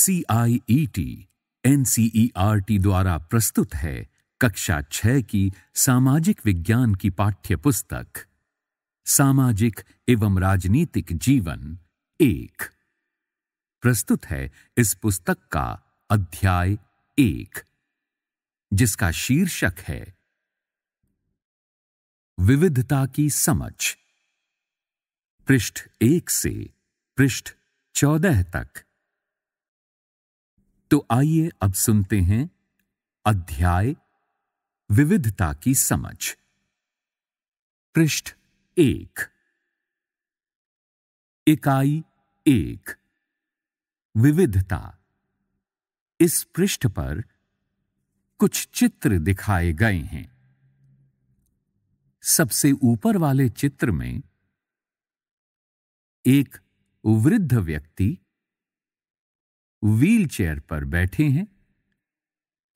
C I E T N C E R T द्वारा प्रस्तुत है कक्षा छह की सामाजिक विज्ञान की पाठ्य पुस्तक सामाजिक एवं राजनीतिक जीवन एक प्रस्तुत है इस पुस्तक का अध्याय एक जिसका शीर्षक है विविधता की समझ पृष्ठ एक से पृष्ठ चौदह तक तो आइए अब सुनते हैं अध्याय विविधता की समझ पृष्ठ एक इकाई एक विविधता इस पृष्ठ पर कुछ चित्र दिखाए गए हैं सबसे ऊपर वाले चित्र में एक वृद्ध व्यक्ति व्हीलचेयर पर बैठे हैं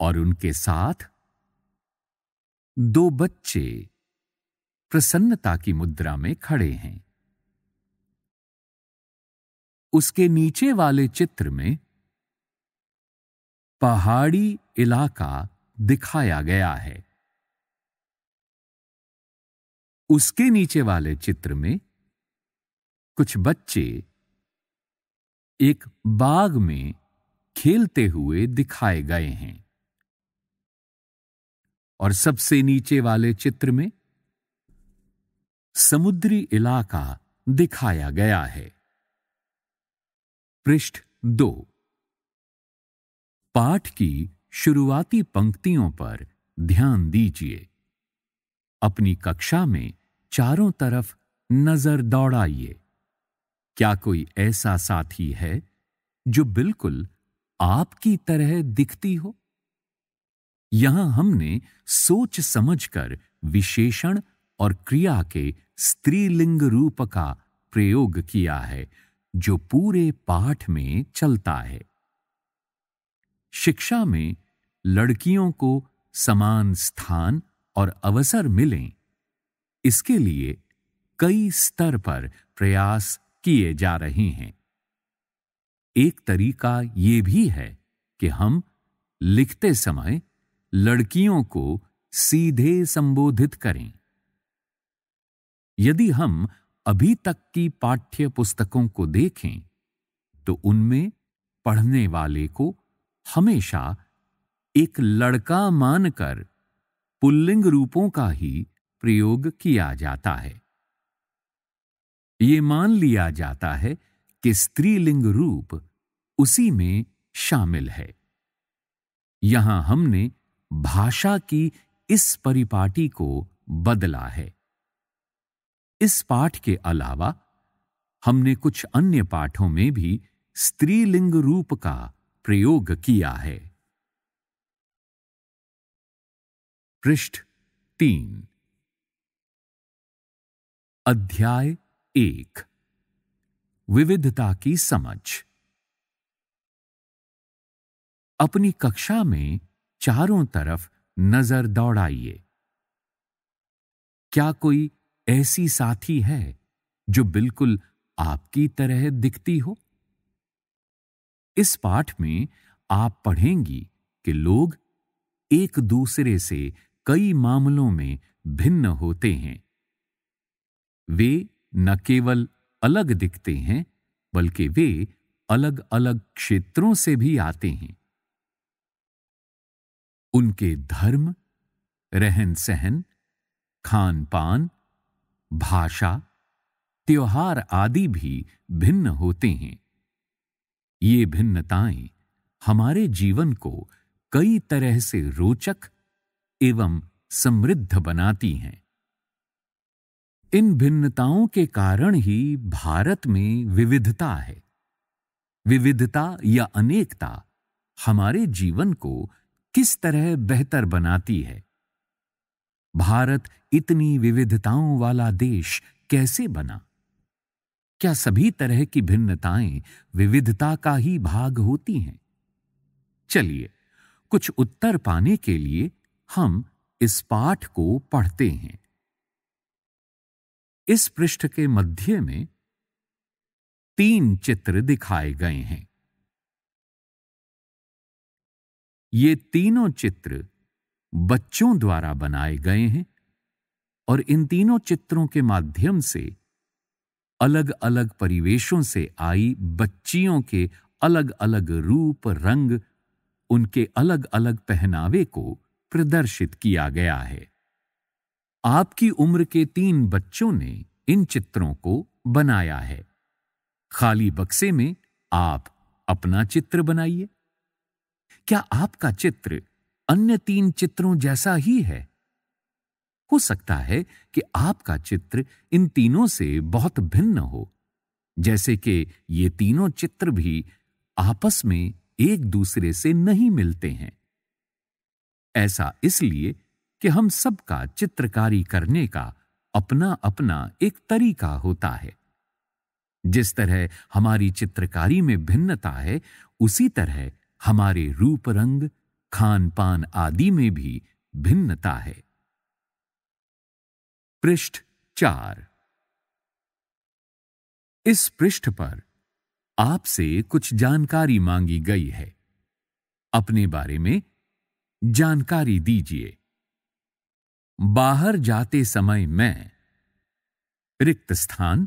और उनके साथ दो बच्चे प्रसन्नता की मुद्रा में खड़े हैं उसके नीचे वाले चित्र में पहाड़ी इलाका दिखाया गया है उसके नीचे वाले चित्र में कुछ बच्चे एक बाग में खेलते हुए दिखाए गए हैं और सबसे नीचे वाले चित्र में समुद्री इलाका दिखाया गया है पृष्ठ दो पाठ की शुरुआती पंक्तियों पर ध्यान दीजिए अपनी कक्षा में चारों तरफ नजर दौड़ाइए क्या कोई ऐसा साथी है जो बिल्कुल आपकी तरह दिखती हो यहां हमने सोच समझकर विशेषण और क्रिया के स्त्रीलिंग रूप का प्रयोग किया है जो पूरे पाठ में चलता है शिक्षा में लड़कियों को समान स्थान और अवसर मिलें इसके लिए कई स्तर पर प्रयास किए जा रहे हैं एक तरीका ये भी है कि हम लिखते समय लड़कियों को सीधे संबोधित करें यदि हम अभी तक की पाठ्य पुस्तकों को देखें तो उनमें पढ़ने वाले को हमेशा एक लड़का मानकर पुल्लिंग रूपों का ही प्रयोग किया जाता है ये मान लिया जाता है कि स्त्रीलिंग रूप उसी में शामिल है यहां हमने भाषा की इस परिपाटी को बदला है इस पाठ के अलावा हमने कुछ अन्य पाठों में भी स्त्रीलिंग रूप का प्रयोग किया है पृष्ठ तीन अध्याय एक विविधता की समझ अपनी कक्षा में चारों तरफ नजर दौड़ाइए क्या कोई ऐसी साथी है जो बिल्कुल आपकी तरह दिखती हो इस पाठ में आप पढ़ेंगी कि लोग एक दूसरे से कई मामलों में भिन्न होते हैं वे न केवल अलग दिखते हैं बल्कि वे अलग अलग क्षेत्रों से भी आते हैं उनके धर्म रहन सहन खान पान भाषा त्योहार आदि भी भिन्न होते हैं ये भिन्नताएं हमारे जीवन को कई तरह से रोचक एवं समृद्ध बनाती हैं इन भिन्नताओं के कारण ही भारत में विविधता है विविधता या अनेकता हमारे जीवन को किस तरह बेहतर बनाती है भारत इतनी विविधताओं वाला देश कैसे बना क्या सभी तरह की भिन्नताएं विविधता का ही भाग होती हैं चलिए कुछ उत्तर पाने के लिए हम इस पाठ को पढ़ते हैं इस पृष्ठ के मध्य में तीन चित्र दिखाए गए हैं ये तीनों चित्र बच्चों द्वारा बनाए गए हैं और इन तीनों चित्रों के माध्यम से अलग अलग परिवेशों से आई बच्चियों के अलग अलग रूप रंग उनके अलग अलग पहनावे को प्रदर्शित किया गया है आपकी उम्र के तीन बच्चों ने इन चित्रों को बनाया है खाली बक्से में आप अपना चित्र बनाइए क्या आपका चित्र अन्य तीन चित्रों जैसा ही है हो सकता है कि आपका चित्र इन तीनों से बहुत भिन्न हो जैसे कि ये तीनों चित्र भी आपस में एक दूसरे से नहीं मिलते हैं ऐसा इसलिए कि हम सबका चित्रकारी करने का अपना अपना एक तरीका होता है जिस तरह हमारी चित्रकारी में भिन्नता है उसी तरह हमारे रूप रंग खान पान आदि में भी भिन्नता है पृष्ठ चार इस पृष्ठ पर आपसे कुछ जानकारी मांगी गई है अपने बारे में जानकारी दीजिए बाहर जाते समय मैं रिक्त स्थान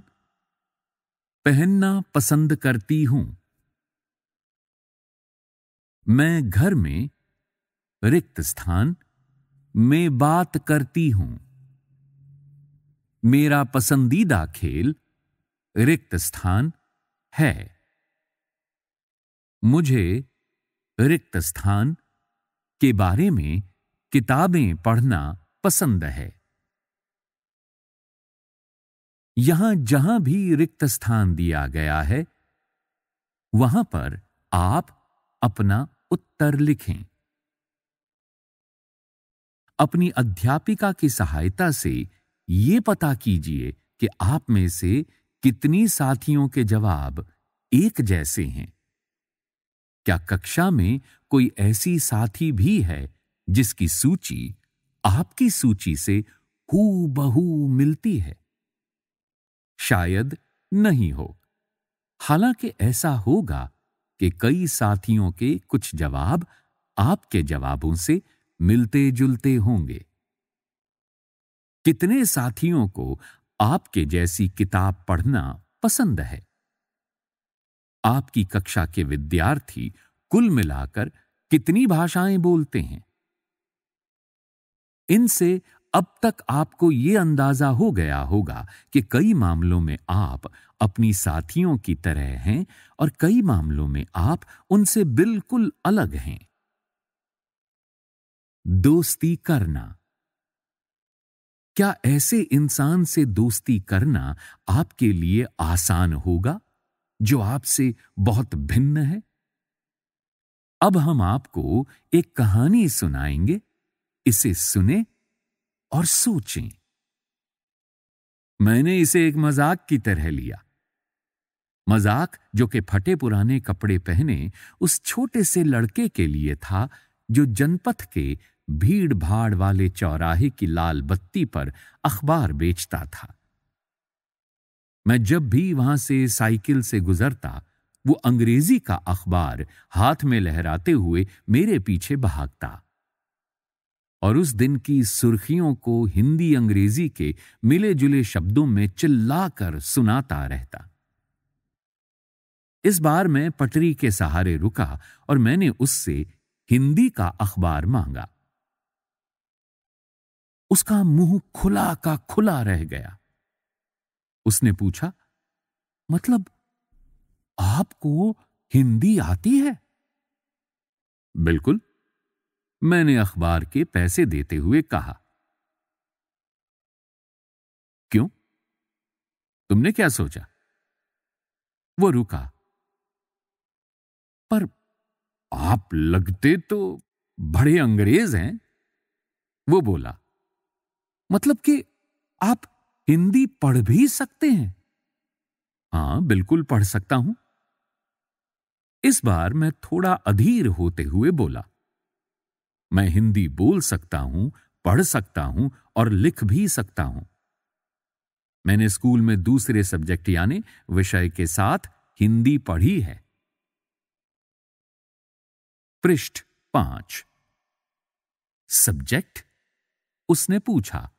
पहनना पसंद करती हूं मैं घर में रिक्त स्थान में बात करती हूं मेरा पसंदीदा खेल रिक्त स्थान है मुझे रिक्त स्थान के बारे में किताबें पढ़ना पसंद है यहां जहां भी रिक्त स्थान दिया गया है वहां पर आप अपना उत्तर लिखें अपनी अध्यापिका की सहायता से ये पता कीजिए कि आप में से कितनी साथियों के जवाब एक जैसे हैं क्या कक्षा में कोई ऐसी साथी भी है जिसकी सूची आपकी सूची से हु बहू मिलती है शायद नहीं हो हालांकि ऐसा होगा कि कई साथियों के कुछ जवाब आपके जवाबों से मिलते जुलते होंगे कितने साथियों को आपके जैसी किताब पढ़ना पसंद है आपकी कक्षा के विद्यार्थी कुल मिलाकर कितनी भाषाएं बोलते हैं इनसे अब तक आपको ये अंदाजा हो गया होगा कि कई मामलों में आप अपनी साथियों की तरह हैं और कई मामलों में आप उनसे बिल्कुल अलग हैं दोस्ती करना क्या ऐसे इंसान से दोस्ती करना आपके लिए आसान होगा जो आपसे बहुत भिन्न है अब हम आपको एक कहानी सुनाएंगे इसे सुने और सोचें मैंने इसे एक मजाक की तरह लिया मजाक जो कि फटे पुराने कपड़े पहने उस छोटे से लड़के के लिए था जो जनपथ के भीड़ भाड़ वाले चौराहे की लाल बत्ती पर अखबार बेचता था मैं जब भी वहां से साइकिल से गुजरता वो अंग्रेजी का अखबार हाथ में लहराते हुए मेरे पीछे भागता और उस दिन की सुर्खियों को हिंदी अंग्रेजी के मिले जुले शब्दों में चिल्लाकर सुनाता रहता इस बार मैं पटरी के सहारे रुका और मैंने उससे हिंदी का अखबार मांगा उसका मुंह खुला का खुला रह गया उसने पूछा मतलब आपको हिंदी आती है बिल्कुल मैंने अखबार के पैसे देते हुए कहा क्यों तुमने क्या सोचा वो रुका पर आप लगते तो बड़े अंग्रेज हैं वो बोला मतलब कि आप हिंदी पढ़ भी सकते हैं हां बिल्कुल पढ़ सकता हूं इस बार मैं थोड़ा अधीर होते हुए बोला मैं हिंदी बोल सकता हूं पढ़ सकता हूं और लिख भी सकता हूं मैंने स्कूल में दूसरे सब्जेक्ट यानी विषय के साथ हिंदी पढ़ी है पृष्ठ पांच सब्जेक्ट उसने पूछा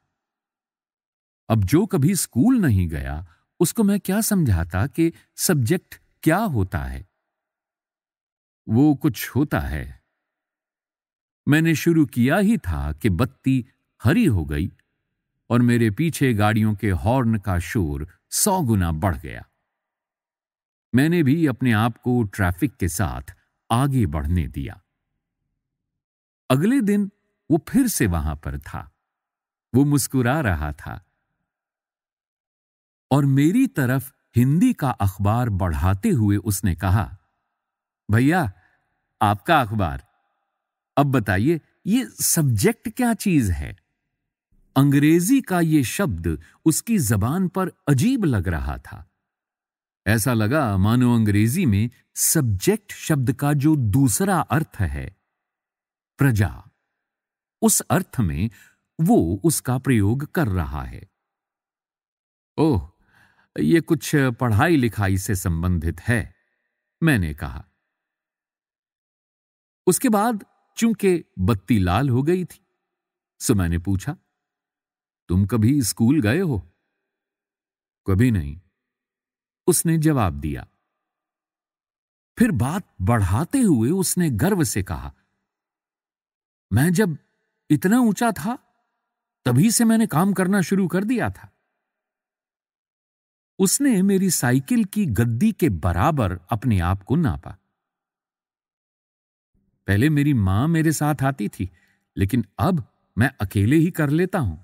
अब जो कभी स्कूल नहीं गया उसको मैं क्या समझाता कि सब्जेक्ट क्या होता है वो कुछ होता है मैंने शुरू किया ही था कि बत्ती हरी हो गई और मेरे पीछे गाड़ियों के हॉर्न का शोर सौ गुना बढ़ गया मैंने भी अपने आप को ट्रैफिक के साथ आगे बढ़ने दिया अगले दिन वो फिर से वहां पर था वो मुस्कुरा रहा था और मेरी तरफ हिंदी का अखबार बढ़ाते हुए उसने कहा भैया आपका अखबार अब बताइए ये सब्जेक्ट क्या चीज है अंग्रेजी का ये शब्द उसकी जबान पर अजीब लग रहा था ऐसा लगा मानो अंग्रेजी में सब्जेक्ट शब्द का जो दूसरा अर्थ है प्रजा उस अर्थ में वो उसका प्रयोग कर रहा है ओह ये कुछ पढ़ाई लिखाई से संबंधित है मैंने कहा उसके बाद चूंकि बत्ती लाल हो गई थी सो मैंने पूछा तुम कभी स्कूल गए हो कभी नहीं उसने जवाब दिया फिर बात बढ़ाते हुए उसने गर्व से कहा मैं जब इतना ऊंचा था तभी से मैंने काम करना शुरू कर दिया था उसने मेरी साइकिल की गद्दी के बराबर अपने आप को नापा पहले मेरी मां मेरे साथ आती थी लेकिन अब मैं अकेले ही कर लेता हूं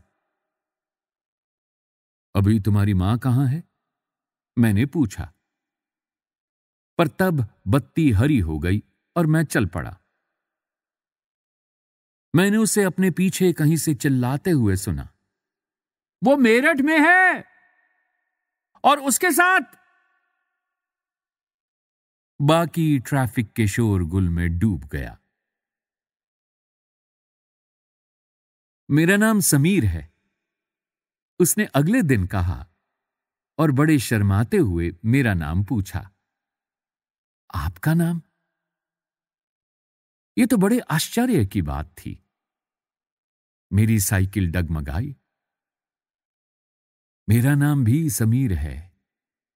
अभी तुम्हारी मां कहां है मैंने पूछा पर तब बत्ती हरी हो गई और मैं चल पड़ा मैंने उसे अपने पीछे कहीं से चिल्लाते हुए सुना वो मेरठ में है और उसके साथ बाकी ट्रैफिक के शोरगुल में डूब गया मेरा नाम समीर है उसने अगले दिन कहा और बड़े शर्माते हुए मेरा नाम पूछा आपका नाम ये तो बड़े आश्चर्य की बात थी मेरी साइकिल डगमगाई मेरा नाम भी समीर है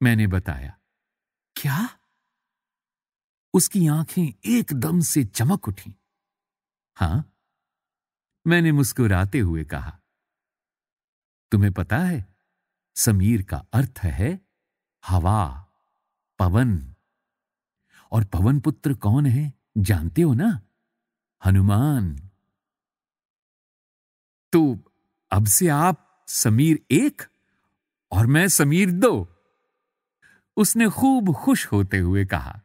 मैंने बताया क्या उसकी आंखें एकदम से चमक उठी हां मैंने मुस्कुराते हुए कहा तुम्हें पता है समीर का अर्थ है हवा पवन और पवन पुत्र कौन है जानते हो ना हनुमान तो अब से आप समीर एक और मैं समीर दो उसने खूब खुश होते हुए कहा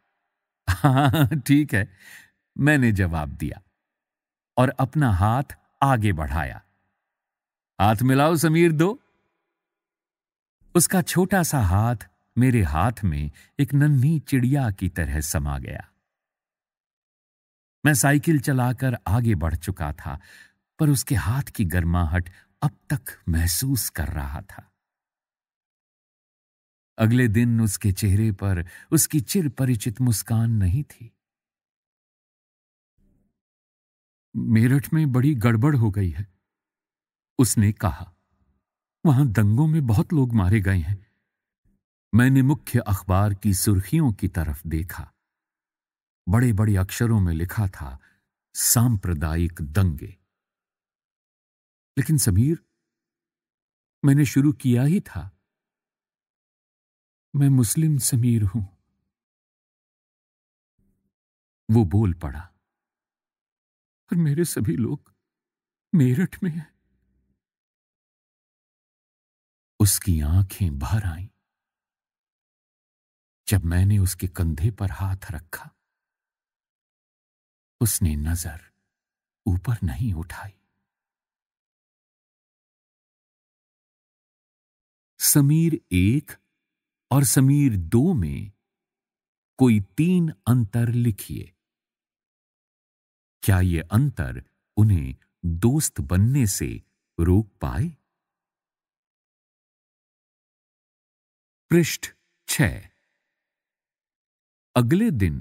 हाँ ठीक है मैंने जवाब दिया और अपना हाथ आगे बढ़ाया हाथ मिलाओ समीर दो उसका छोटा सा हाथ मेरे हाथ में एक नन्ही चिड़िया की तरह समा गया मैं साइकिल चलाकर आगे बढ़ चुका था पर उसके हाथ की गर्माहट अब तक महसूस कर रहा था अगले दिन उसके चेहरे पर उसकी चिर परिचित मुस्कान नहीं थी मेरठ में बड़ी गड़बड़ हो गई है उसने कहा वहां दंगों में बहुत लोग मारे गए हैं मैंने मुख्य अखबार की सुर्खियों की तरफ देखा बड़े बड़े अक्षरों में लिखा था सांप्रदायिक दंगे लेकिन समीर मैंने शुरू किया ही था मैं मुस्लिम समीर हूं वो बोल पड़ा और मेरे सभी लोग मेरठ में हैं उसकी आंखें भर आईं जब मैंने उसके कंधे पर हाथ रखा उसने नजर ऊपर नहीं उठाई समीर एक और समीर दो में कोई तीन अंतर लिखिए क्या ये अंतर उन्हें दोस्त बनने से रोक पाए पृष्ठ छ अगले दिन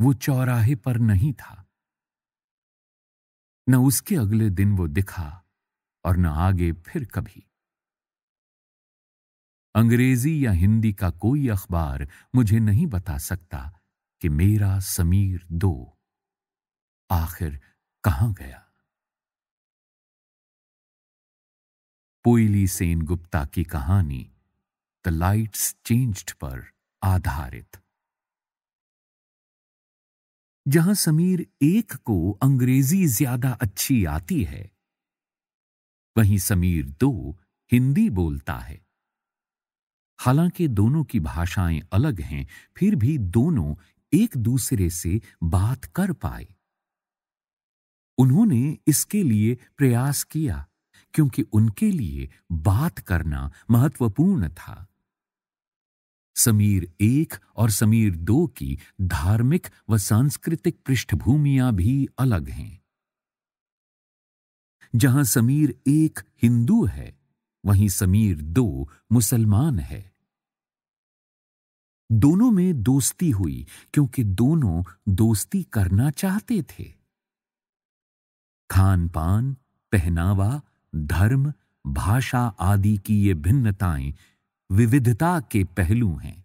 वो चौराहे पर नहीं था न उसके अगले दिन वो दिखा और न आगे फिर कभी अंग्रेजी या हिंदी का कोई अखबार मुझे नहीं बता सकता कि मेरा समीर दो आखिर कहां गया पोइली सेन गुप्ता की कहानी द लाइट्स चेंज्ड पर आधारित जहां समीर एक को अंग्रेजी ज्यादा अच्छी आती है वहीं समीर दो हिंदी बोलता है हालांकि दोनों की भाषाएं अलग हैं फिर भी दोनों एक दूसरे से बात कर पाए उन्होंने इसके लिए प्रयास किया क्योंकि उनके लिए बात करना महत्वपूर्ण था समीर एक और समीर दो की धार्मिक व सांस्कृतिक पृष्ठभूमियां भी अलग हैं जहां समीर एक हिंदू है वहीं समीर दो मुसलमान है दोनों में दोस्ती हुई क्योंकि दोनों दोस्ती करना चाहते थे खान पान पहनावा धर्म भाषा आदि की ये भिन्नताएं विविधता के पहलू हैं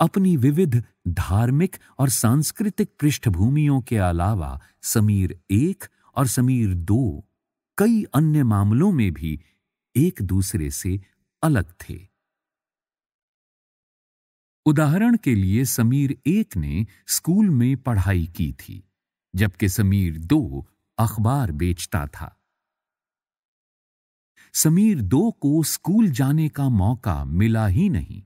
अपनी विविध धार्मिक और सांस्कृतिक पृष्ठभूमियों के अलावा समीर एक और समीर दो कई अन्य मामलों में भी एक दूसरे से अलग थे उदाहरण के लिए समीर एक ने स्कूल में पढ़ाई की थी जबकि समीर दो अखबार बेचता था समीर दो को स्कूल जाने का मौका मिला ही नहीं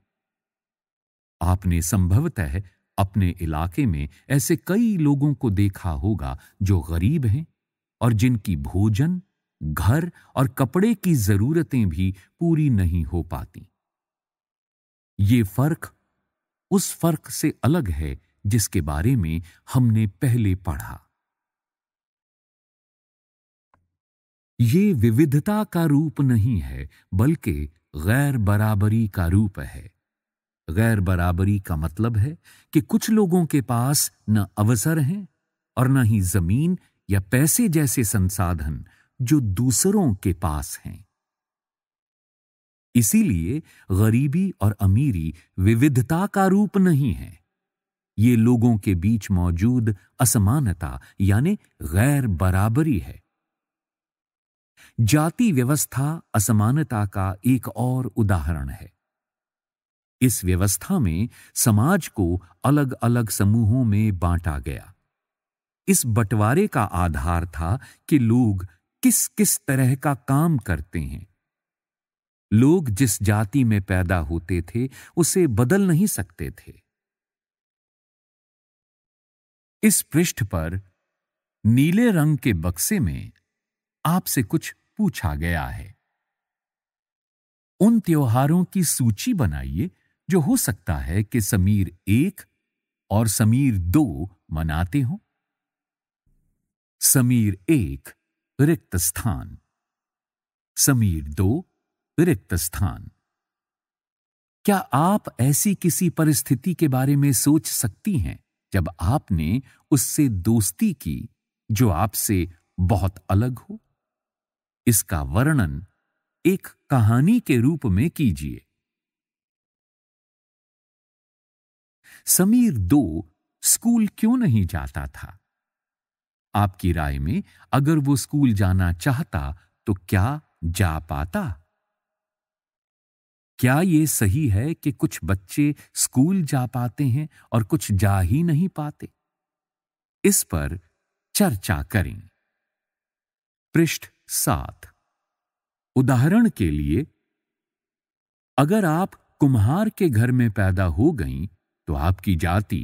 आपने संभवतः अपने इलाके में ऐसे कई लोगों को देखा होगा जो गरीब हैं और जिनकी भोजन घर और कपड़े की जरूरतें भी पूरी नहीं हो पाती ये फर्क उस फर्क से अलग है जिसके बारे में हमने पहले पढ़ा ये विविधता का रूप नहीं है बल्कि गैर बराबरी का रूप है गैर बराबरी का मतलब है कि कुछ लोगों के पास न अवसर हैं और न ही जमीन या पैसे जैसे संसाधन जो दूसरों के पास हैं इसीलिए गरीबी और अमीरी विविधता का रूप नहीं है ये लोगों के बीच मौजूद असमानता यानी गैर बराबरी है जाति व्यवस्था असमानता का एक और उदाहरण है इस व्यवस्था में समाज को अलग अलग समूहों में बांटा गया इस बंटवारे का आधार था कि लोग किस किस तरह का काम करते हैं लोग जिस जाति में पैदा होते थे उसे बदल नहीं सकते थे इस पृष्ठ पर नीले रंग के बक्से में आपसे कुछ पूछा गया है उन त्योहारों की सूची बनाइए जो हो सकता है कि समीर एक और समीर दो मनाते हो समीर एक रिक्त स्थान समीर दो रिक्त स्थान क्या आप ऐसी किसी परिस्थिति के बारे में सोच सकती हैं जब आपने उससे दोस्ती की जो आपसे बहुत अलग हो इसका वर्णन एक कहानी के रूप में कीजिए समीर दो स्कूल क्यों नहीं जाता था आपकी राय में अगर वो स्कूल जाना चाहता तो क्या जा पाता क्या ये सही है कि कुछ बच्चे स्कूल जा पाते हैं और कुछ जा ही नहीं पाते इस पर चर्चा करें पृष्ठ सात उदाहरण के लिए अगर आप कुम्हार के घर में पैदा हो गई तो आपकी जाति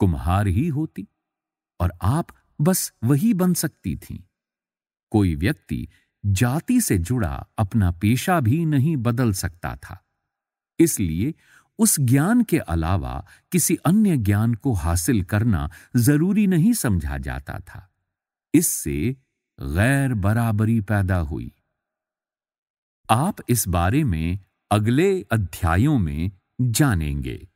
कुम्हार ही होती और आप बस वही बन सकती थी कोई व्यक्ति जाति से जुड़ा अपना पेशा भी नहीं बदल सकता था इसलिए उस ज्ञान के अलावा किसी अन्य ज्ञान को हासिल करना जरूरी नहीं समझा जाता था इससे गैर बराबरी पैदा हुई आप इस बारे में अगले अध्यायों में जानेंगे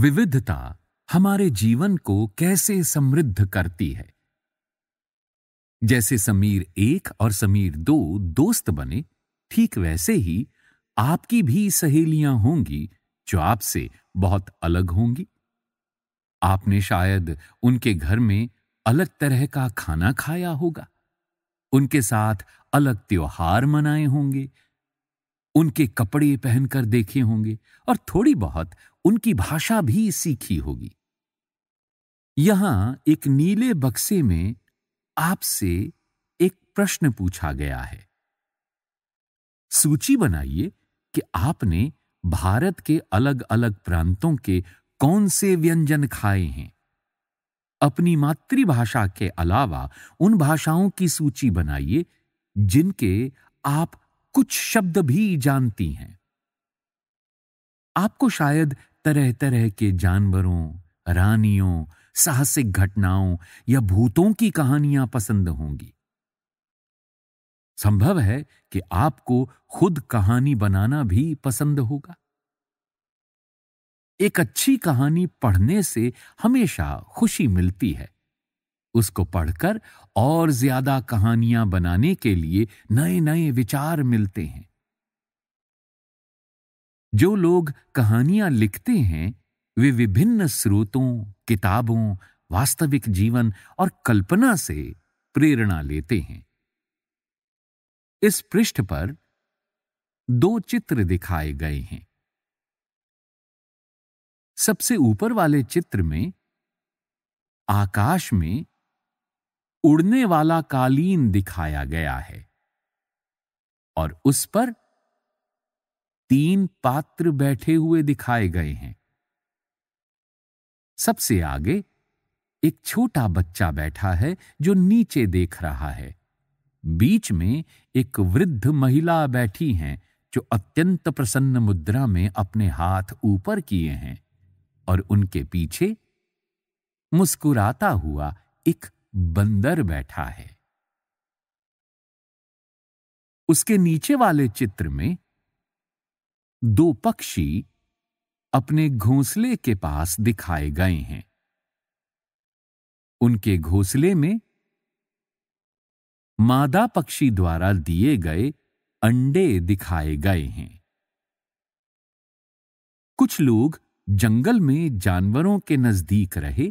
विविधता हमारे जीवन को कैसे समृद्ध करती है जैसे समीर एक और समीर दो दोस्त बने ठीक वैसे ही आपकी भी सहेलियां होंगी जो आपसे बहुत अलग होंगी आपने शायद उनके घर में अलग तरह का खाना खाया होगा उनके साथ अलग त्योहार मनाए होंगे उनके कपड़े पहनकर देखे होंगे और थोड़ी बहुत उनकी भाषा भी सीखी होगी यहां एक नीले बक्से में आपसे एक प्रश्न पूछा गया है सूची बनाइए कि आपने भारत के अलग अलग प्रांतों के कौन से व्यंजन खाए हैं अपनी मातृभाषा के अलावा उन भाषाओं की सूची बनाइए जिनके आप कुछ शब्द भी जानती हैं आपको शायद तरह तरह के जानवरों रानियों साहसिक घटनाओं या भूतों की कहानियां पसंद होंगी संभव है कि आपको खुद कहानी बनाना भी पसंद होगा एक अच्छी कहानी पढ़ने से हमेशा खुशी मिलती है उसको पढ़कर और ज्यादा कहानियां बनाने के लिए नए नए विचार मिलते हैं जो लोग कहानियां लिखते हैं वे विभिन्न स्रोतों किताबों वास्तविक जीवन और कल्पना से प्रेरणा लेते हैं इस पृष्ठ पर दो चित्र दिखाए गए हैं सबसे ऊपर वाले चित्र में आकाश में उड़ने वाला कालीन दिखाया गया है और उस पर तीन पात्र बैठे हुए दिखाए गए हैं सबसे आगे एक छोटा बच्चा बैठा है जो नीचे देख रहा है बीच में एक वृद्ध महिला बैठी हैं जो अत्यंत प्रसन्न मुद्रा में अपने हाथ ऊपर किए हैं और उनके पीछे मुस्कुराता हुआ एक बंदर बैठा है उसके नीचे वाले चित्र में दो पक्षी अपने घोंसले के पास दिखाए गए हैं उनके घोंसले में मादा पक्षी द्वारा दिए गए अंडे दिखाए गए हैं कुछ लोग जंगल में जानवरों के नजदीक रहे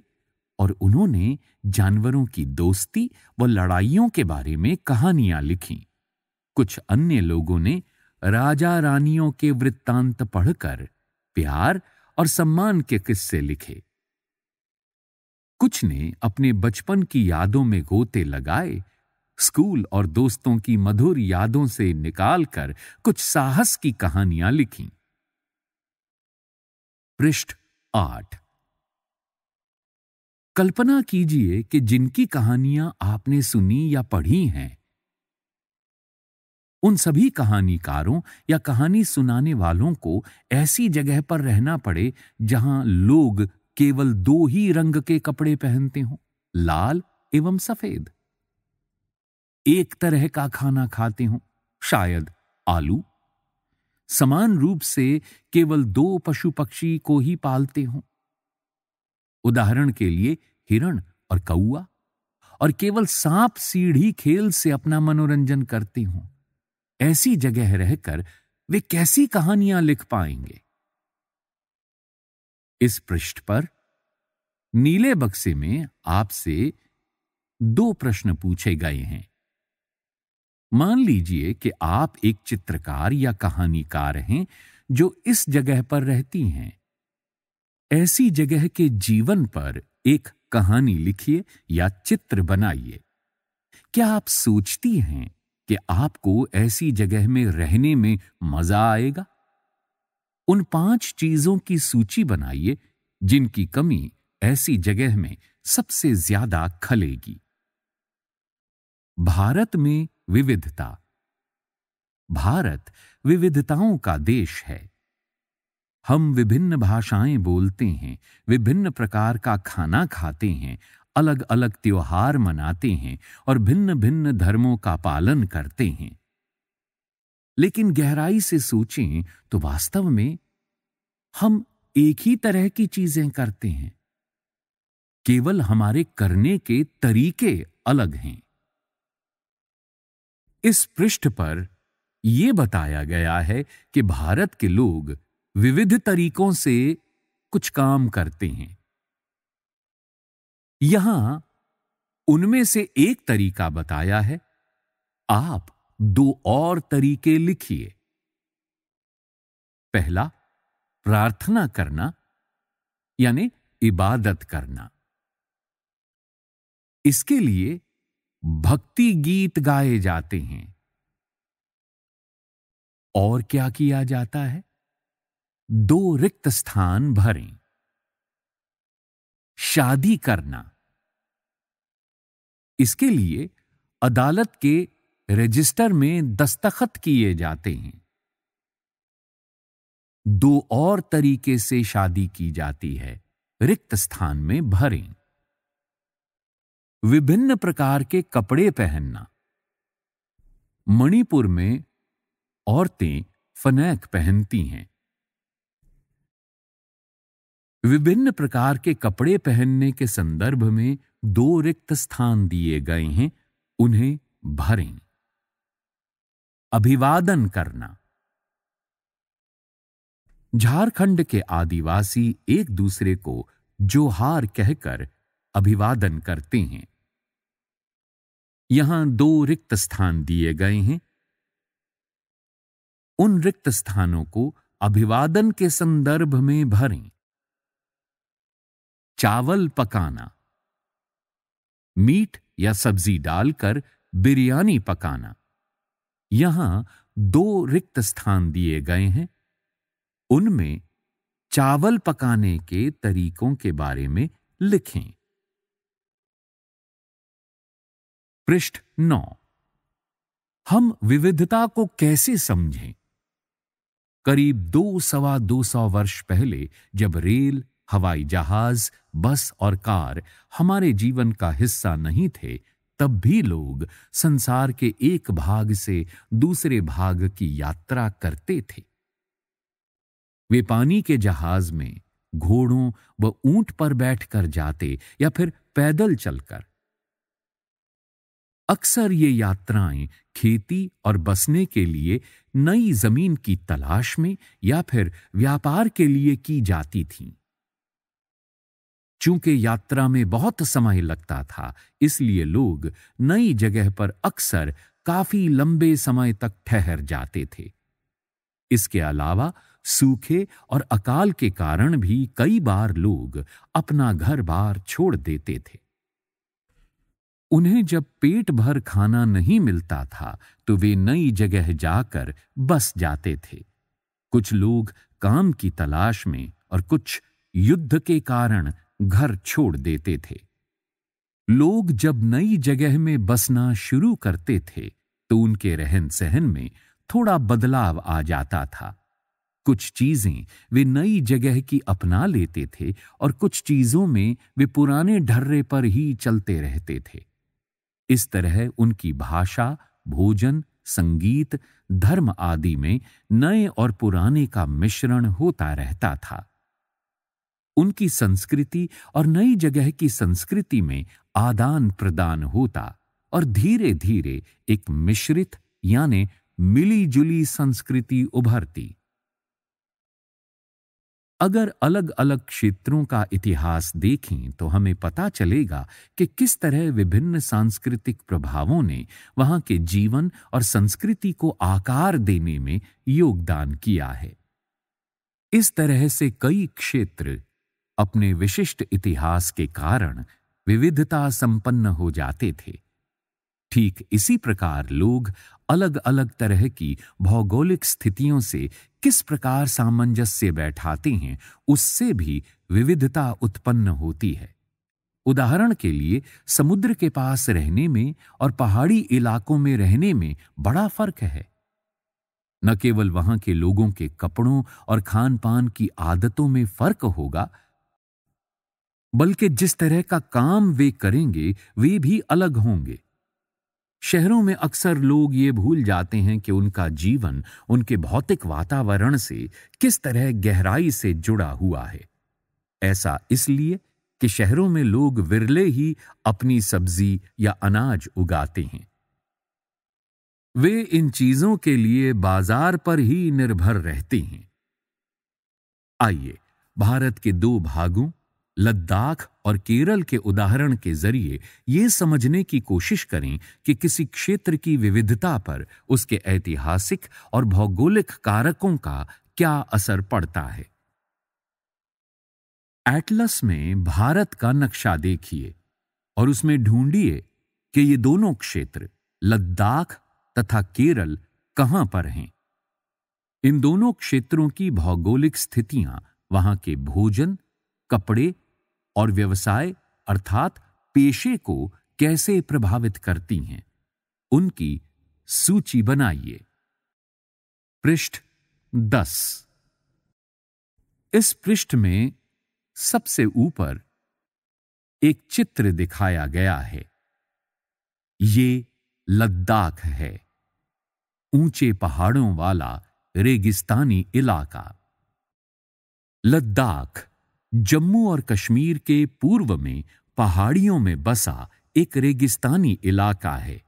और उन्होंने जानवरों की दोस्ती व लड़ाइयों के बारे में कहानियां लिखी कुछ अन्य लोगों ने राजा रानियों के वृत्तांत पढ़कर प्यार और सम्मान के किस्से लिखे कुछ ने अपने बचपन की यादों में गोते लगाए स्कूल और दोस्तों की मधुर यादों से निकालकर कुछ साहस की कहानियां लिखी पृष्ठ आठ कल्पना कीजिए कि जिनकी कहानियां आपने सुनी या पढ़ी हैं उन सभी कहानीकारों या कहानी सुनाने वालों को ऐसी जगह पर रहना पड़े जहां लोग केवल दो ही रंग के कपड़े पहनते हों लाल एवं सफेद एक तरह का खाना खाते हों शायद आलू समान रूप से केवल दो पशु पक्षी को ही पालते हों उदाहरण के लिए हिरण और कौआ और केवल सांप सीढ़ी खेल से अपना मनोरंजन करते हों ऐसी जगह रहकर वे कैसी कहानियां लिख पाएंगे इस पृष्ठ पर नीले बक्से में आपसे दो प्रश्न पूछे गए हैं मान लीजिए कि आप एक चित्रकार या कहानीकार हैं जो इस जगह पर रहती हैं ऐसी जगह के जीवन पर एक कहानी लिखिए या चित्र बनाइए क्या आप सोचती हैं कि आपको ऐसी जगह में रहने में मजा आएगा उन पांच चीजों की सूची बनाइए जिनकी कमी ऐसी जगह में सबसे ज्यादा खलेगी भारत में विविधता भारत विविधताओं का देश है हम विभिन्न भाषाएं बोलते हैं विभिन्न प्रकार का खाना खाते हैं अलग अलग त्योहार मनाते हैं और भिन्न भिन्न धर्मों का पालन करते हैं लेकिन गहराई से सोचें तो वास्तव में हम एक ही तरह की चीजें करते हैं केवल हमारे करने के तरीके अलग हैं इस पृष्ठ पर यह बताया गया है कि भारत के लोग विविध तरीकों से कुछ काम करते हैं यहां उनमें से एक तरीका बताया है आप दो और तरीके लिखिए पहला प्रार्थना करना यानी इबादत करना इसके लिए भक्ति गीत गाए जाते हैं और क्या किया जाता है दो रिक्त स्थान भरें शादी करना इसके लिए अदालत के रजिस्टर में दस्तखत किए जाते हैं दो और तरीके से शादी की जाती है रिक्त स्थान में भरें विभिन्न प्रकार के कपड़े पहनना मणिपुर में औरतें फनैक पहनती हैं विभिन्न प्रकार के कपड़े पहनने के संदर्भ में दो रिक्त स्थान दिए गए हैं उन्हें भरें अभिवादन करना झारखंड के आदिवासी एक दूसरे को जोहार कहकर अभिवादन करते हैं यहां दो रिक्त स्थान दिए गए हैं उन रिक्त स्थानों को अभिवादन के संदर्भ में भरें चावल पकाना मीट या सब्जी डालकर बिरयानी पकाना यहां दो रिक्त स्थान दिए गए हैं उनमें चावल पकाने के तरीकों के बारे में लिखें पृष्ठ नौ हम विविधता को कैसे समझें करीब दो सवा दो सौ वर्ष पहले जब रेल हवाई जहाज बस और कार हमारे जीवन का हिस्सा नहीं थे तब भी लोग संसार के एक भाग से दूसरे भाग की यात्रा करते थे वे पानी के जहाज में घोड़ों व ऊंट पर बैठकर जाते या फिर पैदल चलकर अक्सर ये यात्राएं खेती और बसने के लिए नई जमीन की तलाश में या फिर व्यापार के लिए की जाती थीं। चूंकि यात्रा में बहुत समय लगता था इसलिए लोग नई जगह पर अक्सर काफी लंबे समय तक ठहर जाते थे इसके अलावा सूखे और अकाल के कारण भी कई बार लोग अपना घर बार छोड़ देते थे उन्हें जब पेट भर खाना नहीं मिलता था तो वे नई जगह जाकर बस जाते थे कुछ लोग काम की तलाश में और कुछ युद्ध के कारण घर छोड़ देते थे लोग जब नई जगह में बसना शुरू करते थे तो उनके रहन सहन में थोड़ा बदलाव आ जाता था कुछ चीजें वे नई जगह की अपना लेते थे और कुछ चीजों में वे पुराने ढर्रे पर ही चलते रहते थे इस तरह उनकी भाषा भोजन संगीत धर्म आदि में नए और पुराने का मिश्रण होता रहता था उनकी संस्कृति और नई जगह की संस्कृति में आदान प्रदान होता और धीरे धीरे एक मिश्रित यानी मिलीजुली संस्कृति उभरती अगर अलग अलग क्षेत्रों का इतिहास देखें तो हमें पता चलेगा कि किस तरह विभिन्न सांस्कृतिक प्रभावों ने वहां के जीवन और संस्कृति को आकार देने में योगदान किया है इस तरह से कई क्षेत्र अपने विशिष्ट इतिहास के कारण विविधता संपन्न हो जाते थे ठीक इसी प्रकार लोग अलग अलग तरह की भौगोलिक स्थितियों से किस प्रकार सामंजस्य बैठाते हैं उससे भी विविधता उत्पन्न होती है उदाहरण के लिए समुद्र के पास रहने में और पहाड़ी इलाकों में रहने में बड़ा फर्क है न केवल वहां के लोगों के कपड़ों और खान पान की आदतों में फर्क होगा बल्कि जिस तरह का काम वे करेंगे वे भी अलग होंगे शहरों में अक्सर लोग ये भूल जाते हैं कि उनका जीवन उनके भौतिक वातावरण से किस तरह गहराई से जुड़ा हुआ है ऐसा इसलिए कि शहरों में लोग विरले ही अपनी सब्जी या अनाज उगाते हैं वे इन चीजों के लिए बाजार पर ही निर्भर रहते हैं आइए भारत के दो भागों लद्दाख और केरल के उदाहरण के जरिए ये समझने की कोशिश करें कि किसी क्षेत्र की विविधता पर उसके ऐतिहासिक और भौगोलिक कारकों का क्या असर पड़ता है एटलस में भारत का नक्शा देखिए और उसमें ढूंढिए कि ये दोनों क्षेत्र लद्दाख तथा केरल कहां पर हैं इन दोनों क्षेत्रों की भौगोलिक स्थितियां वहां के भोजन कपड़े और व्यवसाय अर्थात पेशे को कैसे प्रभावित करती हैं उनकी सूची बनाइए पृष्ठ दस इस पृष्ठ में सबसे ऊपर एक चित्र दिखाया गया है ये लद्दाख है ऊंचे पहाड़ों वाला रेगिस्तानी इलाका लद्दाख जम्मू और कश्मीर के पूर्व में पहाड़ियों में बसा एक रेगिस्तानी इलाका है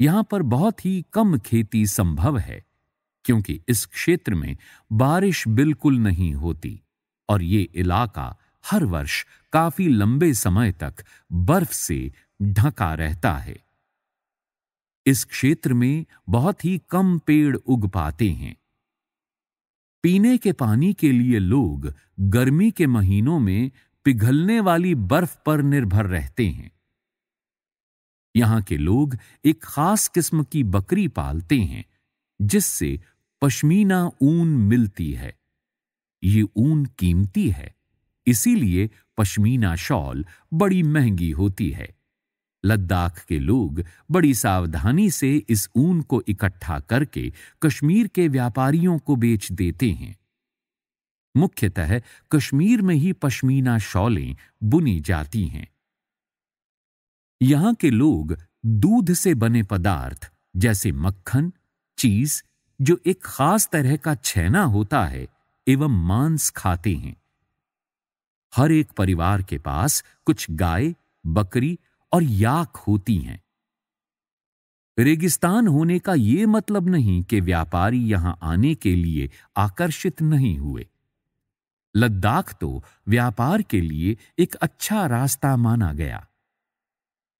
यहां पर बहुत ही कम खेती संभव है क्योंकि इस क्षेत्र में बारिश बिल्कुल नहीं होती और ये इलाका हर वर्ष काफी लंबे समय तक बर्फ से ढका रहता है इस क्षेत्र में बहुत ही कम पेड़ उग पाते हैं पीने के पानी के लिए लोग गर्मी के महीनों में पिघलने वाली बर्फ पर निर्भर रहते हैं यहां के लोग एक खास किस्म की बकरी पालते हैं जिससे पश्मीना ऊन मिलती है ये ऊन कीमती है इसीलिए पश्मीना शॉल बड़ी महंगी होती है लद्दाख के लोग बड़ी सावधानी से इस ऊन को इकट्ठा करके कश्मीर के व्यापारियों को बेच देते हैं मुख्यतः कश्मीर में ही पश्मीना शॉलें बुनी जाती हैं यहां के लोग दूध से बने पदार्थ जैसे मक्खन चीज जो एक खास तरह का छैना होता है एवं मांस खाते हैं हर एक परिवार के पास कुछ गाय बकरी और याक होती हैं रेगिस्तान होने का यह मतलब नहीं कि व्यापारी यहां आने के लिए आकर्षित नहीं हुए लद्दाख तो व्यापार के लिए एक अच्छा रास्ता माना गया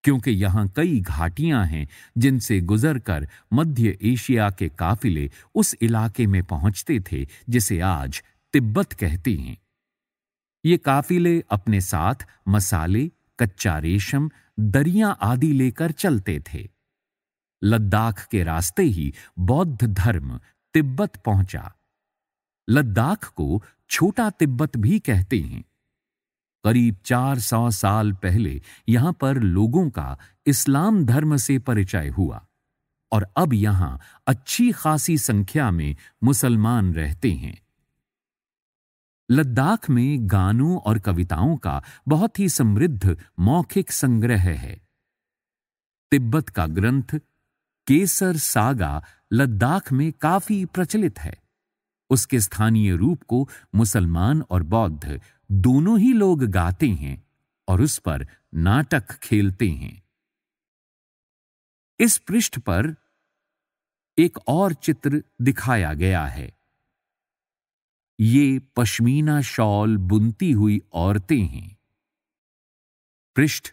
क्योंकि यहां कई घाटियां हैं जिनसे गुजरकर मध्य एशिया के काफिले उस इलाके में पहुंचते थे जिसे आज तिब्बत कहते हैं ये काफिले अपने साथ मसाले कच्चा रेशम दरिया आदि लेकर चलते थे लद्दाख के रास्ते ही बौद्ध धर्म तिब्बत पहुंचा लद्दाख को छोटा तिब्बत भी कहते हैं करीब 400 साल पहले यहां पर लोगों का इस्लाम धर्म से परिचय हुआ और अब यहां अच्छी खासी संख्या में मुसलमान रहते हैं लद्दाख में गानों और कविताओं का बहुत ही समृद्ध मौखिक संग्रह है तिब्बत का ग्रंथ केसर सागा लद्दाख में काफी प्रचलित है उसके स्थानीय रूप को मुसलमान और बौद्ध दोनों ही लोग गाते हैं और उस पर नाटक खेलते हैं इस पृष्ठ पर एक और चित्र दिखाया गया है ये पश्मीना शॉल बुनती हुई औरतें हैं पृष्ठ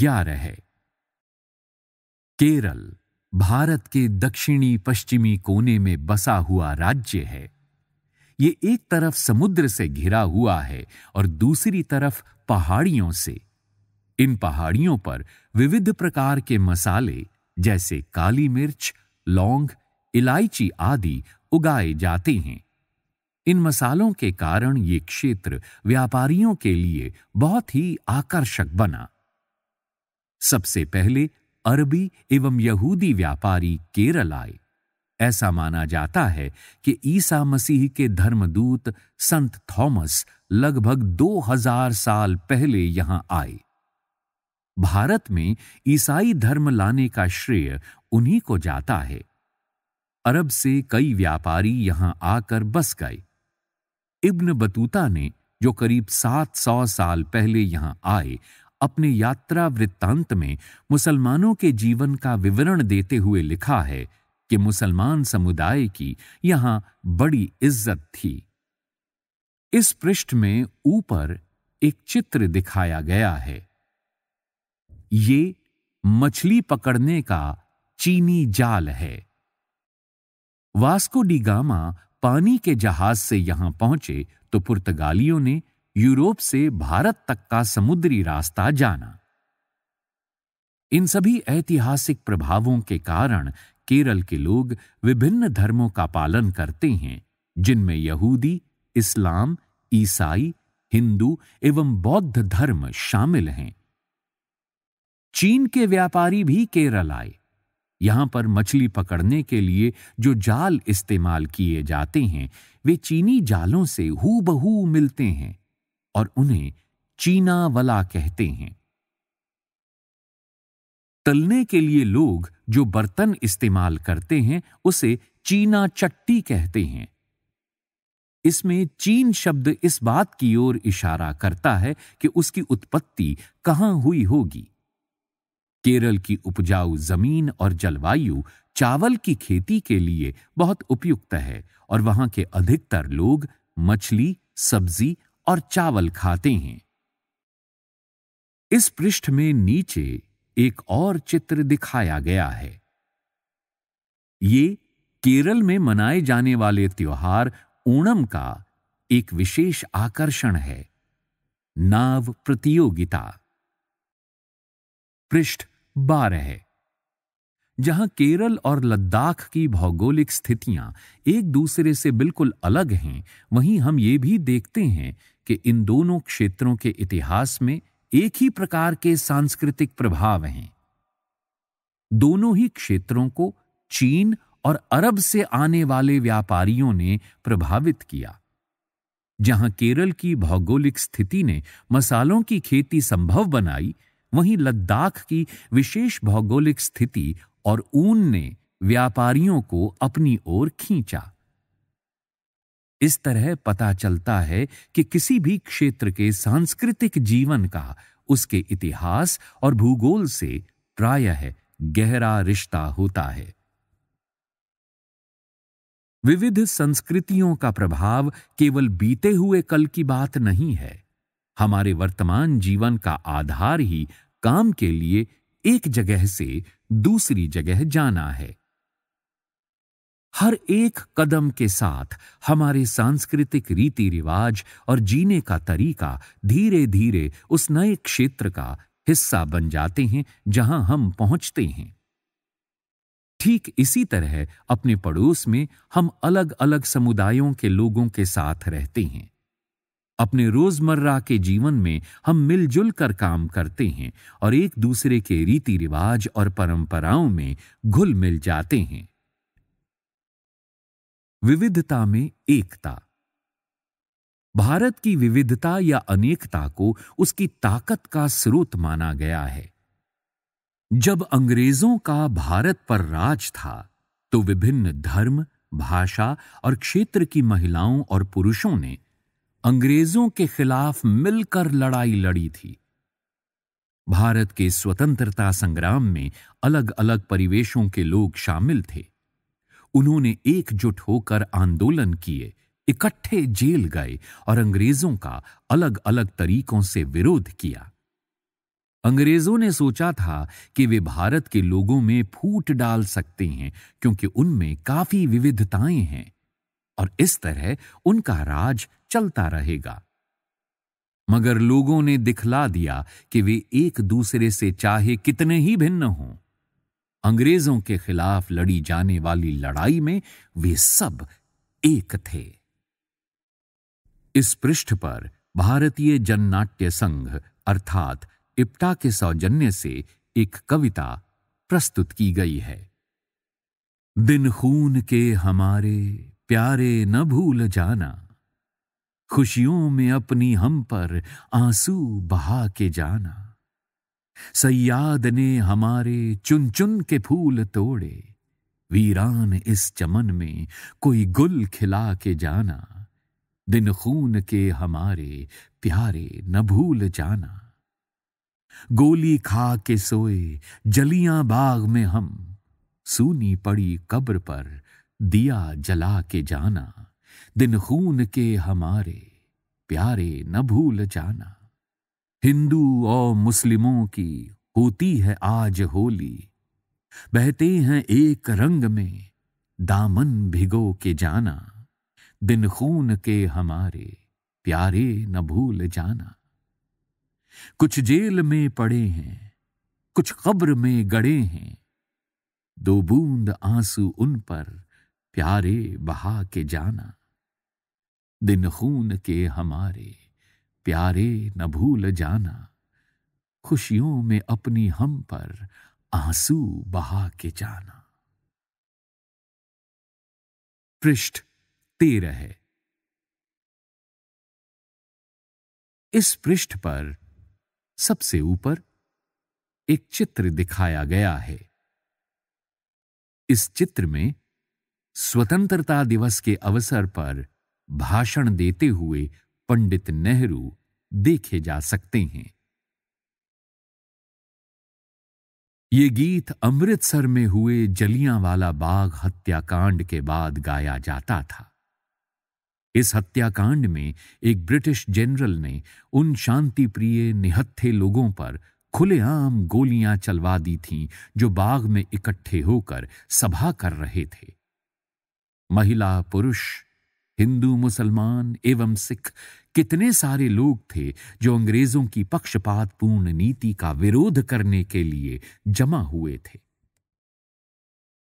ग्यारह है केरल भारत के दक्षिणी पश्चिमी कोने में बसा हुआ राज्य है ये एक तरफ समुद्र से घिरा हुआ है और दूसरी तरफ पहाड़ियों से इन पहाड़ियों पर विविध प्रकार के मसाले जैसे काली मिर्च लौंग इलायची आदि उगाए जाते हैं इन मसालों के कारण ये क्षेत्र व्यापारियों के लिए बहुत ही आकर्षक बना सबसे पहले अरबी एवं यहूदी व्यापारी केरल आए ऐसा माना जाता है कि ईसा मसीह के धर्मदूत संत थॉमस लगभग 2000 साल पहले यहां आए भारत में ईसाई धर्म लाने का श्रेय उन्हीं को जाता है अरब से कई व्यापारी यहां आकर बस गए इब्न बतूता ने जो करीब 700 साल पहले यहाँ आए अपने यात्रा वृत्तांत में मुसलमानों के जीवन का विवरण देते हुए लिखा है कि मुसलमान समुदाय की यहां बड़ी इज्जत थी इस पृष्ठ में ऊपर एक चित्र दिखाया गया है ये मछली पकड़ने का चीनी जाल है वास्को डी गामा पानी के जहाज से यहां पहुंचे तो पुर्तगालियों ने यूरोप से भारत तक का समुद्री रास्ता जाना इन सभी ऐतिहासिक प्रभावों के कारण केरल के लोग विभिन्न धर्मों का पालन करते हैं जिनमें यहूदी इस्लाम ईसाई हिंदू एवं बौद्ध धर्म शामिल हैं चीन के व्यापारी भी केरल आए यहाँ पर मछली पकड़ने के लिए जो जाल इस्तेमाल किए जाते हैं वे चीनी जालों से हु बहू मिलते हैं और उन्हें चीना वला कहते हैं तलने के लिए लोग जो बर्तन इस्तेमाल करते हैं उसे चीना चट्टी कहते हैं इसमें चीन शब्द इस बात की ओर इशारा करता है कि उसकी उत्पत्ति कहां हुई होगी केरल की उपजाऊ जमीन और जलवायु चावल की खेती के लिए बहुत उपयुक्त है और वहां के अधिकतर लोग मछली सब्जी और चावल खाते हैं इस पृष्ठ में नीचे एक और चित्र दिखाया गया है ये केरल में मनाए जाने वाले त्योहार ओणम का एक विशेष आकर्षण है नाव प्रतियोगिता पृष्ठ बारह जहां केरल और लद्दाख की भौगोलिक स्थितियां एक दूसरे से बिल्कुल अलग हैं वहीं हम ये भी देखते हैं कि इन दोनों क्षेत्रों के इतिहास में एक ही प्रकार के सांस्कृतिक प्रभाव हैं दोनों ही क्षेत्रों को चीन और अरब से आने वाले व्यापारियों ने प्रभावित किया जहां केरल की भौगोलिक स्थिति ने मसालों की खेती संभव बनाई वहीं लद्दाख की विशेष भौगोलिक स्थिति और ऊन ने व्यापारियों को अपनी ओर खींचा इस तरह पता चलता है कि किसी भी क्षेत्र के सांस्कृतिक जीवन का उसके इतिहास और भूगोल से प्रायः गहरा रिश्ता होता है विविध संस्कृतियों का प्रभाव केवल बीते हुए कल की बात नहीं है हमारे वर्तमान जीवन का आधार ही काम के लिए एक जगह से दूसरी जगह जाना है हर एक कदम के साथ हमारे सांस्कृतिक रीति रिवाज और जीने का तरीका धीरे धीरे उस नए क्षेत्र का हिस्सा बन जाते हैं जहां हम पहुंचते हैं ठीक इसी तरह अपने पड़ोस में हम अलग अलग समुदायों के लोगों के साथ रहते हैं अपने रोजमर्रा के जीवन में हम मिलजुल कर काम करते हैं और एक दूसरे के रीति रिवाज और परंपराओं में घुल मिल जाते हैं विविधता में एकता भारत की विविधता या अनेकता को उसकी ताकत का स्रोत माना गया है जब अंग्रेजों का भारत पर राज था तो विभिन्न धर्म भाषा और क्षेत्र की महिलाओं और पुरुषों ने अंग्रेजों के खिलाफ मिलकर लड़ाई लड़ी थी भारत के स्वतंत्रता संग्राम में अलग अलग परिवेशों के लोग शामिल थे उन्होंने एकजुट होकर आंदोलन किए इकट्ठे जेल गए और अंग्रेजों का अलग अलग तरीकों से विरोध किया अंग्रेजों ने सोचा था कि वे भारत के लोगों में फूट डाल सकते हैं क्योंकि उनमें काफी विविधताएं हैं और इस तरह उनका राज चलता रहेगा मगर लोगों ने दिखला दिया कि वे एक दूसरे से चाहे कितने ही भिन्न हों अंग्रेजों के खिलाफ लड़ी जाने वाली लड़ाई में वे सब एक थे इस पृष्ठ पर भारतीय जननाट्य संघ अर्थात इप्टा के सौजन्य से एक कविता प्रस्तुत की गई है दिन खून के हमारे प्यारे न भूल जाना खुशियों में अपनी हम पर आंसू बहा के जाना सयाद ने हमारे चुन चुन के फूल तोड़े वीरान इस चमन में कोई गुल खिला के जाना दिन खून के हमारे प्यारे न भूल जाना गोली खा के सोए जलियां बाग में हम सूनी पड़ी कब्र पर दिया जला के जाना दिन खून के हमारे प्यारे न भूल जाना हिंदू और मुस्लिमों की होती है आज होली बहते हैं एक रंग में दामन भिगो के जाना दिन खून के हमारे प्यारे न भूल जाना कुछ जेल में पड़े हैं कुछ कब्र में गड़े हैं दो बूंद आंसू उन पर प्यारे बहा के जाना दिन खून के हमारे प्यारे न भूल जाना खुशियों में अपनी हम पर आंसू बहा के जाना पृष्ठ तेरह है इस पृष्ठ पर सबसे ऊपर एक चित्र दिखाया गया है इस चित्र में स्वतंत्रता दिवस के अवसर पर भाषण देते हुए पंडित नेहरू देखे जा सकते हैं ये गीत अमृतसर में हुए जलियांवाला बाग हत्याकांड के बाद गाया जाता था इस हत्याकांड में एक ब्रिटिश जनरल ने उन शांति प्रिय निहत्थे लोगों पर खुलेआम गोलियां चलवा दी थीं जो बाग में इकट्ठे होकर सभा कर रहे थे महिला पुरुष हिंदू मुसलमान एवं सिख कितने सारे लोग थे जो अंग्रेजों की पक्षपातपूर्ण नीति का विरोध करने के लिए जमा हुए थे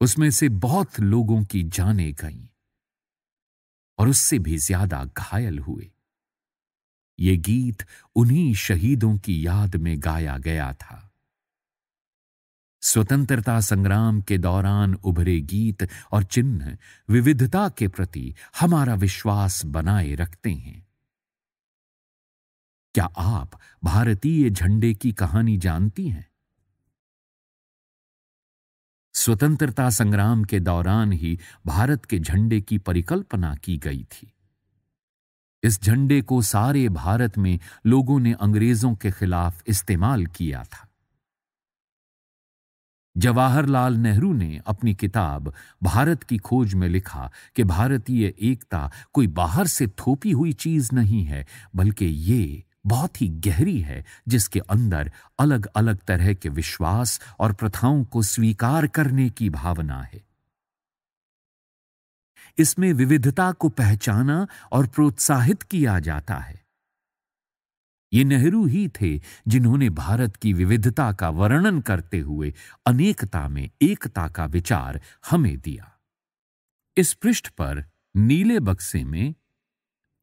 उसमें से बहुत लोगों की जाने गईं और उससे भी ज्यादा घायल हुए ये गीत उन्हीं शहीदों की याद में गाया गया था स्वतंत्रता संग्राम के दौरान उभरे गीत और चिन्ह विविधता के प्रति हमारा विश्वास बनाए रखते हैं क्या आप भारतीय झंडे की कहानी जानती हैं स्वतंत्रता संग्राम के दौरान ही भारत के झंडे की परिकल्पना की गई थी इस झंडे को सारे भारत में लोगों ने अंग्रेजों के खिलाफ इस्तेमाल किया था जवाहरलाल नेहरू ने अपनी किताब भारत की खोज में लिखा कि भारतीय एकता कोई बाहर से थोपी हुई चीज नहीं है बल्कि ये बहुत ही गहरी है जिसके अंदर अलग अलग तरह के विश्वास और प्रथाओं को स्वीकार करने की भावना है इसमें विविधता को पहचाना और प्रोत्साहित किया जाता है ये नेहरू ही थे जिन्होंने भारत की विविधता का वर्णन करते हुए अनेकता में एकता का विचार हमें दिया इस पृष्ठ पर नीले बक्से में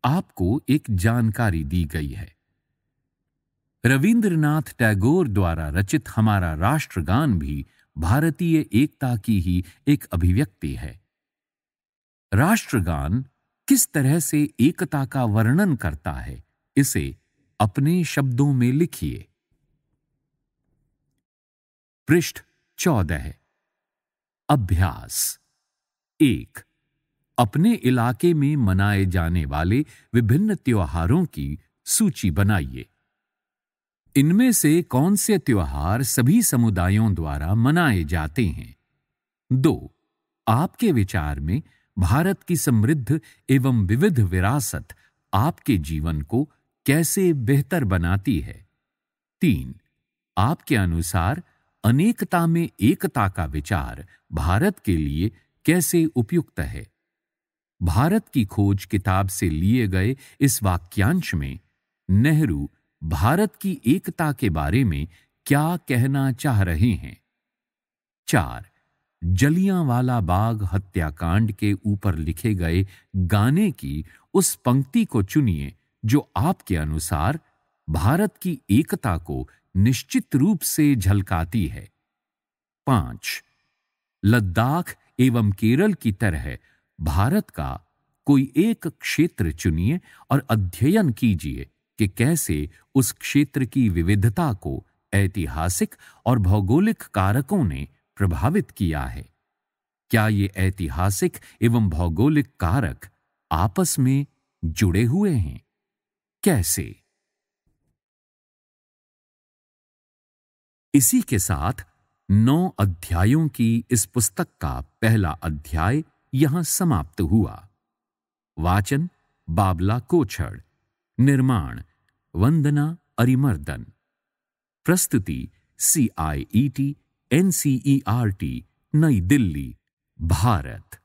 आपको एक जानकारी दी गई है रविंद्रनाथ टैगोर द्वारा रचित हमारा राष्ट्रगान भी भारतीय एकता की ही एक अभिव्यक्ति है राष्ट्रगान किस तरह से एकता का वर्णन करता है इसे अपने शब्दों में लिखिए पृष्ठ चौदह अभ्यास एक अपने इलाके में मनाए जाने वाले विभिन्न त्योहारों की सूची बनाइए इनमें से कौन से त्योहार सभी समुदायों द्वारा मनाए जाते हैं दो आपके विचार में भारत की समृद्ध एवं विविध विरासत आपके जीवन को कैसे बेहतर बनाती है तीन आपके अनुसार अनेकता में एकता का विचार भारत के लिए कैसे उपयुक्त है भारत की खोज किताब से लिए गए इस वाक्यांश में नेहरू भारत की एकता के बारे में क्या कहना चाह रहे हैं चार जलियांवाला बाग हत्याकांड के ऊपर लिखे गए गाने की उस पंक्ति को चुनिए जो आपके अनुसार भारत की एकता को निश्चित रूप से झलकाती है पांच लद्दाख एवं केरल की तरह भारत का कोई एक क्षेत्र चुनिए और अध्ययन कीजिए कि कैसे उस क्षेत्र की विविधता को ऐतिहासिक और भौगोलिक कारकों ने प्रभावित किया है क्या ये ऐतिहासिक एवं भौगोलिक कारक आपस में जुड़े हुए हैं कैसे इसी के साथ नौ अध्यायों की इस पुस्तक का पहला अध्याय यहां समाप्त हुआ वाचन बाबला कोछड़ निर्माण वंदना अरिमर्दन प्रस्तुति C I E T N C E R T New Delhi Bharat